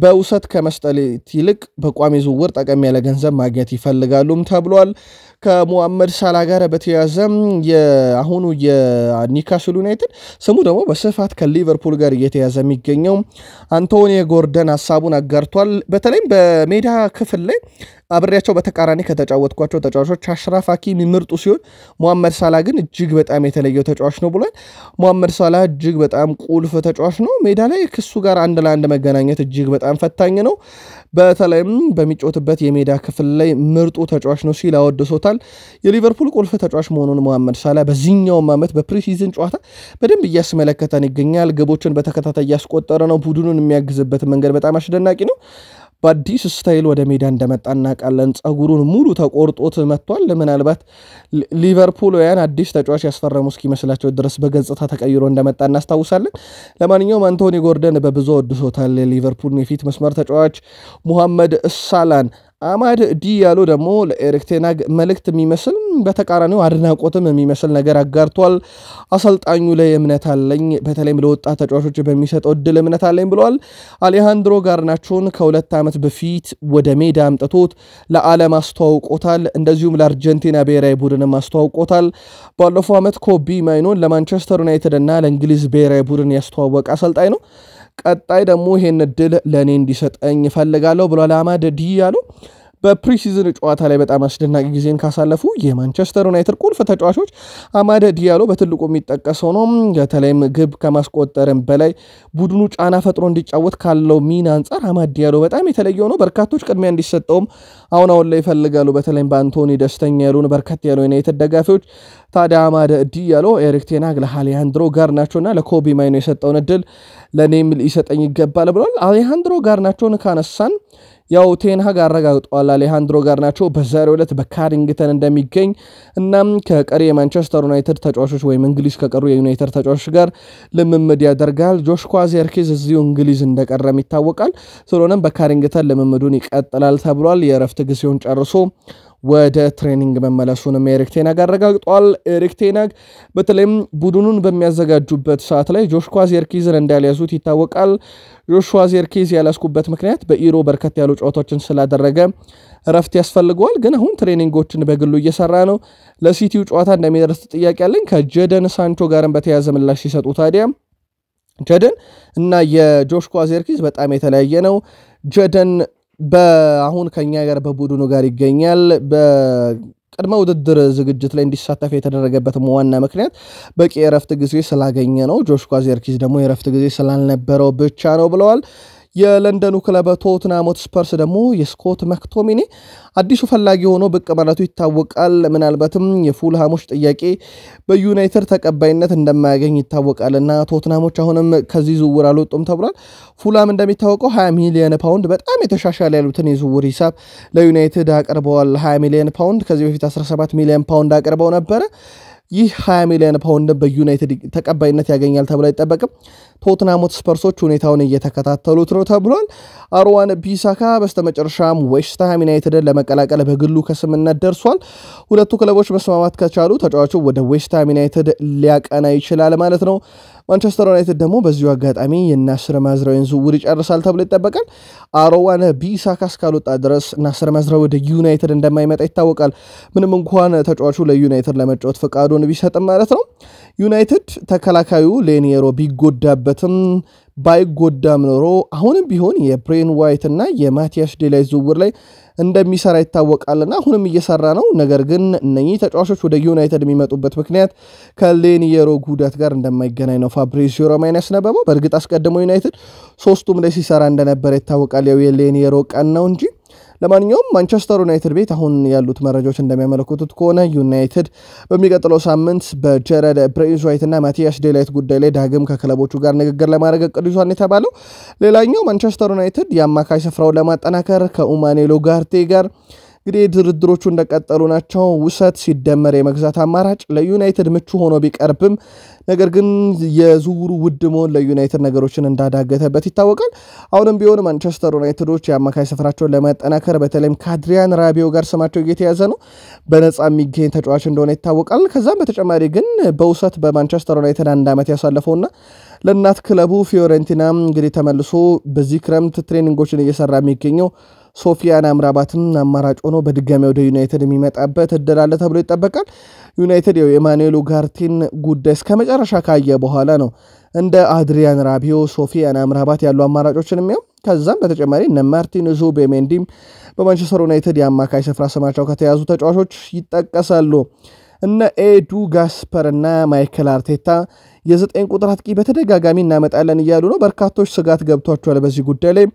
S1: በውሰት ከመስጠት ይልቅ በቋሚ ዝውውር ጠቀም ያለ ገንዘብ ማግኘት ይፈልጋሉም ተብሏል። ከሙሐመድ ሳላ ጋር በተያዘም የአሁኑ የኒካስል ዩናይትድ ስሙ ደግሞ በስፋት ከሊቨርፑል ጋር እየተያዘ የሚገኘው አንቶኒ ጎርደን ሀሳቡን አጋርቷል። በተለይም በሜዳ ክፍል ላይ አብሬያቸው በተቃራኒ ከተጫወትኳቸው ተጫዋቾች አሽራፍ የሚምርጡ ምርጡ ሲሆን ሙሐመድ ሳላ ግን እጅግ በጣም የተለየው ተጫዋች ነው ብሏል። ሙሐመድ ሳላ እጅግ በጣም ቁልፍ ተጫዋች ነው። ሜዳ ላይ ክሱ ጋር አንድ ለአንድ መገናኘት እጅግ በጣም ፈታኝ ነው። በተለይም በሚጮትበት የሜዳ ክፍል ላይ ምርጡ ተጫዋች ነው ሲል አወድሶታል። የሊቨርፑል ቁልፍ ተጫዋች መሆኑን ሙሐመድ ሳላ በዚህኛውም ዓመት በፕሪሲዝን ጨዋታ በደንብ እያስመለከተን ይገኛል። ግቦችን በተከታታይ እያስቆጠረ ነው። ቡድኑን የሚያግዝበት መንገድ በጣም አስደናቂ ነው። በአዲስ ስታይል ወደ ሜዳ እንደመጣ እናውቃለን። ጸጉሩን ሙሉ ተቆርጦት መጥቷል። ምናልባት ሊቨርፑልውያን አዲስ ተጫዋች ያስፈረሙ እስኪመስላቸው ድረስ በገጽታ ተቀይሮ እንደመጣ እናስታውሳለን። ለማንኛውም አንቶኒ ጎርደን በብዙ ወድሶታል ሊቨርፑል የፊት መስመር ተጫዋች ሙሐመድ ሳላን አማድ ዲ ደግሞ ለኤሪክ ቴናግ መልእክት የሚመስል በተቃራኒው አድናቆትም የሚመስል ነገር አጋርቷል። አሰልጣኙ ላይ እምነት አለኝ፣ በተለይም ለወጣት ተጫዋቾች በሚሰጠው እድል እምነት አለኝ ብለዋል። አሌሃንድሮ ጋርናቾን ከሁለት ዓመት በፊት ወደ ሜዳ አምጥቶት ለዓለም አስተዋውቆታል። እንደዚሁም ለአርጀንቲና ብሔራዊ ቡድንም አስተዋውቆታል። ባለፈው ዓመት ኮቢ ማይኖን ለማንቸስተር ዩናይትድ እና ለእንግሊዝ ብሔራዊ ቡድን ያስተዋወቀ አሰልጣኝ ነው። ቀጣይ ደግሞ ይሄን እድል ለእኔ እንዲሰጠኝ እፈልጋለሁ ብሏል አማድ ዲያሎ። በፕሪሲዝን ጨዋታ ላይ በጣም አስደናቂ ጊዜን ካሳለፉ የማንቸስተር ዩናይትድ ቁልፍ ተጫዋቾች አማደ ዲያሎ በትልቁ የሚጠቀሰው ነው። በተለይም ግብ ከማስቆጠርም በላይ ቡድኑ ጫና ፈጥሮ እንዲጫወት ካለው ሚና አንጻር አማድ ዲያሎ በጣም የተለየ ነው። በርካቶች ቅድሚያ እንዲሰጠውም አሁን አሁን ላይ ይፈልጋሉ። በተለይም በአንቶኒ ደስተኛ ያሉን በርከት ያሉ ዩናይትድ ደጋፊዎች ታዲያ አማደ ዲያሎ ኤሪክ ቴናግ ለአሌሃንድሮ ጋርናቾና ለኮቢ ማይኖ የሰጠውን እድል ለእኔም ሊሰጠኝ ይገባል ብሏል። አሌሃንድሮ ጋርናቾን ካነሳን ያው ቴንሃግ አረጋግጧል። አሌሃንድሮ ናቸው በዛሬው ዕለት በካሪንግተን እንደሚገኝ እናም ከቀሪ የማንቸስተር ዩናይትድ ተጫዋቾች ወይም እንግሊዝ ከቀሩ የዩናይትድ ተጫዋቾች ጋር ልምምድ ያደርጋል። ጆሽኳ ዜርኪዝ እዚሁ እንግሊዝ እንደቀረም ይታወቃል። ስለሆነም በካሪንግተን ልምምዱን ይቀጥላል ተብሏል። የእረፍት ጊዜውን ጨርሶ ወደ ትሬኒንግ መመለሱንም ኤሪክ ቴናግ አረጋግጧል። ኤሪክ ቴናግ በተለይም ቡድኑን በሚያዘጋጁበት ሰዓት ላይ ጆሽኳ ዜርኪዝን እንዳልያዙት ይታወቃል። ጆሽዋ ዜርኪዝ ያላስኩበት ምክንያት በኢሮ በርከት ያሉ ጨዋታዎችን ስላደረገ እረፍት ያስፈልገዋል። ግን አሁን ትሬኒንጎችን በግሉ እየሰራ ነው። ለሲቲው ጨዋታ እንደሚደርስ ጥያቄ አለኝ ከጀደን ሳንቾ ጋርም በተያያዘ ምላሽ ሲሰጡ ታዲያ ጀደን እና የጆሽኳ ዜርኪዝ በጣም የተለያየ ነው። ጀደን አሁን ከኛ ጋር በቡድኑ ጋር ይገኛል። በቅድመ ውድድር ዝግጅት ላይ እንዲሳተፍ የተደረገበትም ዋና ምክንያት በቂ የእረፍት ጊዜ ስላገኘ ነው። ጆሽኳ ዜርኪዝ ደግሞ የእረፍት ጊዜ ስላልነበረው ብቻ ነው ብለዋል። የለንደኑ ክለብ ቶትናም ሆትስፐርስ ደግሞ የስኮት መክቶሚኒ አዲሱ ፈላጊ ሆኖ ብቅ ማለቱ ይታወቃል። ምናልባትም የፉልሃሞች ጥያቄ በዩናይትድ ተቀባይነት እንደማያገኝ ይታወቃል እና ቶትናሞች አሁንም ከዚህ ዝውውር አልወጡም ተብሏል። ፉልሃም እንደሚታወቀው 20 ሚሊዮን ፓውንድ በጣም የተሻሻለ ያሉትን የዝውውር ሂሳብ ለዩናይትድ አቅርበዋል። 20 ሚሊዮን ፓውንድ ከዚህ በፊት 17 ሚሊዮን ፓውንድ አቅርበው ነበረ። ይህ 20 ሚሊዮን ፓውንድ በዩናይትድ ተቀባይነት ያገኛል ተብሎ አይጠበቅም። ቶትናም ስፐርሶች ሁኔታውን እየተከታተሉት ነው ተብሏል። አርዋን ቢሳካ በስተመጨረሻም ዌስትሃም ዩናይትድን ለመቀላቀል በግሉ ከስምነት ደርሷል። ሁለቱ ክለቦች መስማማት ከቻሉ ተጫዋቹ ወደ ዌስትሃም ዩናይትድ ሊያቀና ይችላል ማለት ነው። ማንቸስተር ዩናይትድ ደግሞ በዚሁ አጋጣሚ የናስር ማዝራዊን ዝውውር ይጨርሳል ተብሎ ይጠበቃል። አሮዋነ ቢሳካ እስካልወጣ ድረስ ናስር ማዝራዊ ወደ ዩናይትድ እንደማይመጣ ይታወቃል። ምንም እንኳን ተጫዋቹ ለዩናይትድ ለመጫወት ፈቃዱን ቢሰጥም ማለት ነው። ዩናይትድ ተከላካዩ ሌኒየሮ ቢጎዳበትም ባይጎዳም ኖሮ አሁንም ቢሆን የብሬን ዋይት እና የማቲያስ ዴላይ ዝውውር ላይ እንደሚሰራ ይታወቃልና አሁንም እየሰራ ነው። ነገር ግን እነኚህ ተጫዋቾች ወደ ዩናይትድ የሚመጡበት ምክንያት ከሌኒየሮ ጉዳት ጋር እንደማይገናኝ ነው ፋብሪዚዮ ሮማኖ ያስነበበው። በእርግጥ አስቀድሞ ዩናይትድ ሶስቱም ላይ ሲሰራ እንደነበረ ይታወቃል። ያው የሌኒየሮ ቀን ነው እንጂ ለማንኛውም ማንቸስተር ዩናይትድ ቤት አሁን ያሉት መረጃዎች እንደሚያመለክቱት ከሆነ ዩናይትድ በሚቀጥለው ሳምንት በጀረድ ብሬዝዋይት እና ማቲያስ ዴላይት ጉዳይ ላይ ዳግም ከክለቦቹ ጋር ንግግር ለማድረግ እቅድ ይዟን የተባለው ሌላኛው ማንቸስተር ዩናይትድ የአማካይ ስፍራውን ለማጠናከር ከኡማኔሎ ጋርቴ ጋር እንግዲህ ድርድሮቹ እንደቀጠሉ ናቸው። ውሰት ሲደመር የመግዛት አማራጭ ለዩናይትድ ምቹ ሆኖ ቢቀርብም ነገር ግን የዝውውሩ ውድ መሆን ለዩናይትድ ነገሮችን እንዳዳገተበት ይታወቃል። አሁንም ቢሆን ማንቸስተር ዩናይትዶች የአማካይ ስፍራቸውን ለማጠናከር በተለይም ከአድሪያን ራቢዮ ጋር ስማቸው እየተያዘ ነው። በነፃ የሚገኝ ተጫዋች እንደሆነ ይታወቃል። ከዛም በተጨማሪ ግን በውሰት በማንቸስተር ዩናይትድ አንድ ዓመት ያሳለፈውና ለእናት ክለቡ ፊዮረንቲና እንግዲህ ተመልሶ በዚህ ክረምት ትሬኒንጎችን እየሰራ የሚገኘው ሶፊያን አምራባትን አማራጭ ሆኖ በድጋሚ ወደ ዩናይትድ የሚመጣበት እድል አለ ተብሎ ይጠበቃል። ዩናይትድ ው የማኑኤል ጋርቲን ጉዳይ እስከ መጨረሻ ካየ በኋላ ነው እንደ አድሪያን ራቢዮ፣ ሶፊያን አምራባት ያሉ አማራጮችን የሚያው ከዛም በተጨማሪ እነ ማርቲን ዙቤሜንዲም በማንቸስተር ዩናይትድ የአማካይ ስፍራ ስማቸው ከተያዙ ተጫዋቾች ይጠቀሳሉ። እነ ኤዱ ጋስፐር እና ማይክል አርቴታ የዘጠኝ ቁጥር አጥቂ በተደጋጋሚ እናመጣለን እያሉ ነው። በርካቶች ስጋት ገብቷቸዋል በዚህ ጉዳይ ላይ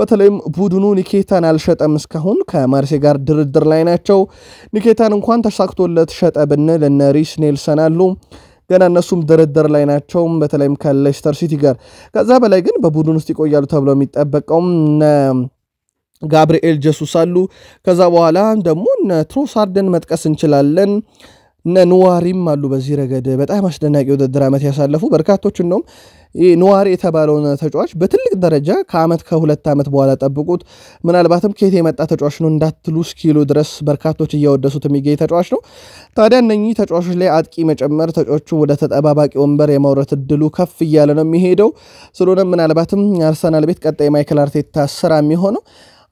S1: በተለይም ቡድኑ ኒኬታን አልሸጠም። እስካሁን ከማርሴ ጋር ድርድር ላይ ናቸው። ኒኬታን እንኳን ተሳክቶለት ሸጠ ብንል እነ ሪስ ኔልሰን አሉ ገና እነሱም ድርድር ላይ ናቸው። በተለይም ከሌስተር ሲቲ ጋር ከዛ በላይ ግን በቡድን ውስጥ ይቆያሉ ተብሎ የሚጠበቀውም ጋብርኤል ጀሱስ አሉ። ከዛ በኋላ ደግሞ ትሮሳርድን መጥቀስ እንችላለን። እነ ንዋሪም አሉ። በዚህ ረገድ በጣም አስደናቂ ውድድር ዓመት ያሳለፉ በርካቶች እንደውም ኑዋሪ የተባለውን ተጫዋች በትልቅ ደረጃ ከዓመት ከሁለት ዓመት በኋላ ጠብቁት፣ ምናልባትም ከየት የመጣ ተጫዋች ነው እንዳትሉ እስኪሉ ድረስ በርካቶች እያወደሱት የሚገኝ ተጫዋች ነው። ታዲያ እነኚህ ተጫዋቾች ላይ አጥቂ መጨመር ተጫዋቹ ወደ ተጠባባቂ ወንበር የማውረት እድሉ ከፍ እያለ ነው የሚሄደው። ስለሆነም ምናልባትም አርሰናል ቤት ቀጣይ ማይክል አርቴታ ስራ የሚሆነው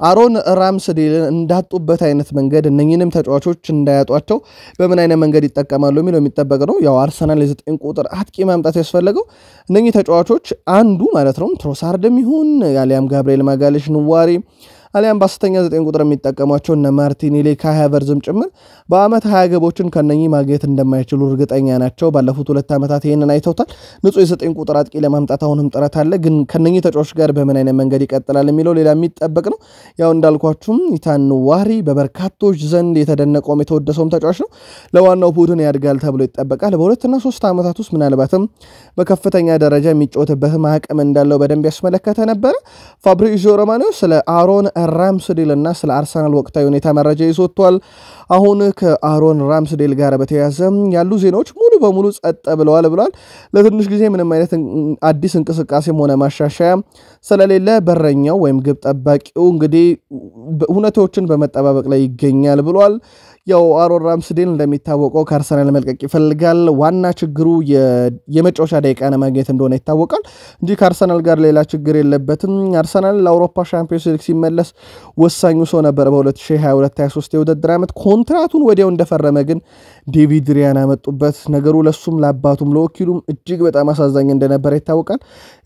S1: አሮን ራምስዴልን እንዳጡበት አይነት መንገድ እነኝንም ተጫዋቾች እንዳያጧቸው በምን አይነት መንገድ ይጠቀማሉ የሚለው የሚጠበቅ ነው። ያው አርሰናል የዘጠኝ ቁጥር አጥቂ ማምጣት ያስፈለገው እነኚህ ተጫዋቾች አንዱ ማለት ነው ትሮሳርድም ይሁን ያሊያም ጋብርኤል ማጋለሽ ንዋሪ አሊያም በአስተኛ ዘጠኝ ቁጥር የሚጠቀሟቸው እነ ማርቲኔሊ፣ ካይ ጭምር በአመት ሀያ ግቦችን ከነኚህ ማግኘት እንደማይችሉ እርግጠኛ ናቸው። ባለፉት ሁለት ዓመታት ይህንን አይተውታል። ንጹህ የዘጠኝ ቁጥር አጥቂ ለማምጣት አሁንም ጥረት አለ። ግን ከነኚህ ተጫዋች ጋር በምን አይነት መንገድ ይቀጥላል የሚለው ሌላ የሚጠበቅ ነው። ያው እንዳልኳችሁም ኢታን ዋሪ በበርካቶች ዘንድ የተደነቀውም የተወደሰውም ተጫዋች ነው። ለዋናው ቡድን ያድጋል ተብሎ ይጠበቃል። በሁለትና ሶስት ዓመታት ውስጥ ምናልባትም በከፍተኛ ደረጃ የሚጫወትበትም አቅም እንዳለው በደንብ ያስመለከተ ነበረ። ፋብሪዚዮ ሮማኖ ስለ አሮን ራምስዴልና ስለ አርሰናል ወቅታዊ ሁኔታ መረጃ ይዞ ወጥቷል። አሁን ከአሮን ራምስዴል ጋር በተያያዘ ያሉ ዜናዎች ሙሉ በሙሉ ጸጥ ብለዋል ብሏል። ለትንሽ ጊዜ ምንም አይነት አዲስ እንቅስቃሴም ሆነ ማሻሻያ ስለሌለ በረኛው ወይም ግብ ጠባቂው እንግዲህ ሁነቶችን በመጠባበቅ ላይ ይገኛል ብሏል። ያው አሮን ራምስዴል እንደሚታወቀው ከአርሰናል መልቀቅ ይፈልጋል። ዋና ችግሩ የመጫወቻ ደቂቃ ማግኘት እንደሆነ ይታወቃል እንጂ ከአርሰናል ጋር ሌላ ችግር የለበትም። አርሰናል ለአውሮፓ ሻምፒዮንስ ሊግ ሲመለስ ወሳኙ ሰው ነበረ። በ2022/23 የውድድር ዓመት ኮንትራቱን ወዲያው እንደፈረመ ግን ዴቪድ ሪያን አመጡበት። ነገሩ ለሱም ለአባቱም ለወኪሉም እጅግ በጣም አሳዛኝ እንደነበረ ይታወቃል።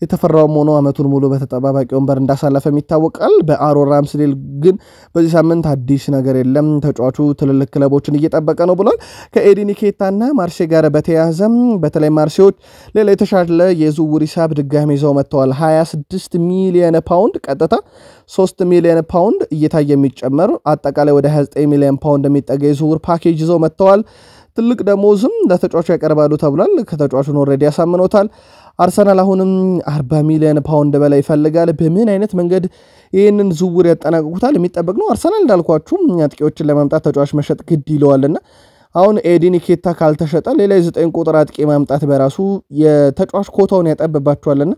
S1: የተፈራውም ሆኖ ዓመቱን ሙሉ በተጠባባቂ ወንበር እንዳሳለፈም ይታወቃል። በአሮን ራምስዴል ግን በዚህ ሳምንት አዲስ ነገር የለም። ተጫዋቹ ትልልቅ ክለቦችን እየጠበቀ ነው ብሏል። ከኤዲኒኬታና ማርሴ ጋር በተያዘ በተለይ ማርሴዎች ሌላ የተሻለ የዝውውር ሂሳብ ድጋሚ ይዘው መጥተዋል። 26 ሚሊየን ፓውንድ ቀጥታ 3 ሚሊየን ፓውንድ እየታየ የሚጨመር አጠቃላይ ወደ 29 ሚሊየን ፓውንድ የሚጠጋ የዝውውር ፓኬጅ ይዘው መጥተዋል። ትልቅ ደሞዝም ለተጫዋቹ ያቀርባሉ ተብሏል። ከተጫዋቹን ኦልሬዲ ያሳምኖታል። አርሰናል አሁንም 40 ሚሊዮን ፓውንድ በላይ ይፈልጋል። በምን አይነት መንገድ ይህንን ዝውውር ያጠናቅቁታል የሚጠበቅ ነው። አርሰናል እንዳልኳችሁ አጥቂዎችን ለማምጣት ተጫዋች መሸጥ ግድ ይለዋልና አሁን ኤዲን ኬታ ካልተሸጠ ሌላ የዘጠኝ ቁጥር አጥቂ ማምጣት በራሱ የተጫዋች ኮታውን ያጠብባቸዋልና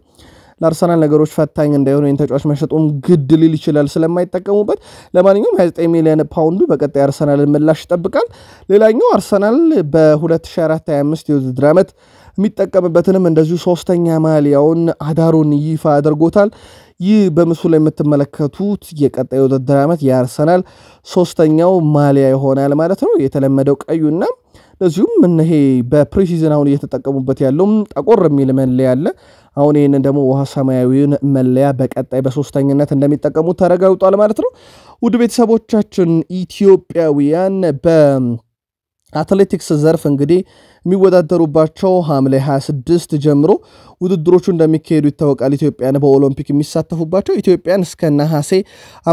S1: ለአርሰናል ነገሮች ፈታኝ እንዳይሆኑ ይህን ተጫዋች መሸጡም ግድ ሊል ይችላል ስለማይጠቀሙበት። ለማንኛውም 29 ሚሊዮን ፓውንዱ በቀጣይ አርሰናልን ምላሽ ይጠብቃል። ሌላኛው አርሰናል በ2425 የውድድር ዓመት የሚጠቀምበትንም እንደዚሁ ሶስተኛ ማሊያውን አዳሩን ይፋ አድርጎታል። ይህ በምስሉ ላይ የምትመለከቱት የቀጣይ ውድድር ዓመት የአርሰናል ሶስተኛው ማሊያ ይሆናል ማለት ነው። የተለመደው ቀዩና እንደዚሁም እነሄ በፕሪሲዝን አሁን እየተጠቀሙበት ያለውም ጠቆር የሚል መለያ አለ። አሁን ይህንን ደግሞ ውሃ ሰማያዊውን መለያ በቀጣይ በሶስተኝነት እንደሚጠቀሙት ተረጋግጧል ማለት ነው። ውድ ቤተሰቦቻችን ኢትዮጵያውያን በ አትሌቲክስ ዘርፍ እንግዲህ የሚወዳደሩባቸው ሐምሌ 26 ጀምሮ ውድድሮቹ እንደሚካሄዱ ይታወቃል። ኢትዮጵያን በኦሎምፒክ የሚሳተፉባቸው ኢትዮጵያን እስከ ነሐሴ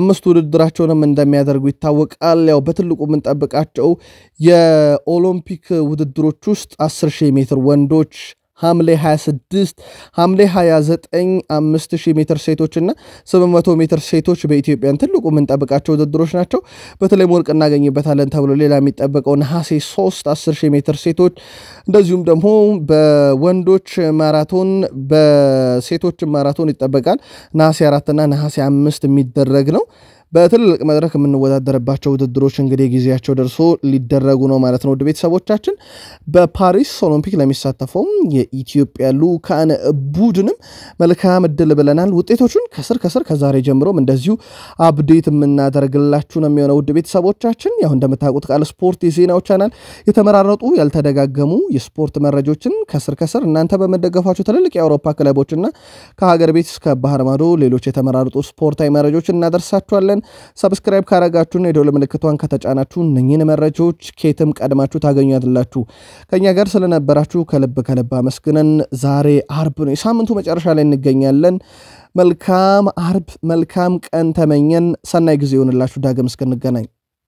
S1: አምስት ውድድራቸውንም እንደሚያደርጉ ይታወቃል። ያው በትልቁ የምንጠብቃቸው የኦሎምፒክ ውድድሮች ውስጥ 10 ሺህ ሜትር ወንዶች ሐምሌ 26 ሐምሌ 29 5000 ሜትር ሴቶችና 700 ሜትር ሴቶች በኢትዮጵያን ትልቁ የምንጠብቃቸው ውድድሮች ናቸው። በተለይም ወርቅ እናገኝበታለን ተብሎ ሌላ የሚጠበቀው ነሐሴ 3 10000 ሜትር ሴቶች፣ እንደዚሁም ደግሞ በወንዶች ማራቶን በሴቶች ማራቶን ይጠበቃል። ነሐሴ 4 ና ነሐሴ 5 የሚደረግ ነው። በትልልቅ መድረክ የምንወዳደርባቸው ውድድሮች እንግዲህ ጊዜያቸው ደርሶ ሊደረጉ ነው ማለት ነው። ውድ ቤተሰቦቻችን በፓሪስ ኦሎምፒክ ለሚሳተፈውም የኢትዮጵያ ልዑካን ቡድንም መልካም እድል ብለናል። ውጤቶቹን ከስር ከስር ከዛሬ ጀምሮም እንደዚሁ አብዴት የምናደርግላችሁ ነው የሚሆነው። ውድ ቤተሰቦቻችን ያው እንደምታውቁት ቃል ስፖርት የዜናው ቻናል የተመራረጡ ያልተደጋገሙ የስፖርት መረጃዎችን ከስር ከስር እናንተ በመደገፏቸው ትልልቅ የአውሮፓ ክለቦችና ከሀገር ቤት እስከ ባህር ማዶ ሌሎች የተመራረጡ ስፖርታዊ መረጃዎች እናደርሳችኋለን። ሰብስክራይብ ካረጋችሁና የደወል ምልክቷን ከተጫናችሁ እነኝን መረጃዎች ኬትም ቀድማችሁ ታገኛላችሁ። ከእኛ ጋር ስለነበራችሁ ከልብ ከልብ አመስግነን ዛሬ አርብ ነው፣ የሳምንቱ መጨረሻ ላይ እንገኛለን። መልካም አርብ፣ መልካም ቀን ተመኘን። ሰናይ ጊዜ ይሆንላችሁ። ዳግም እስክንገናኝ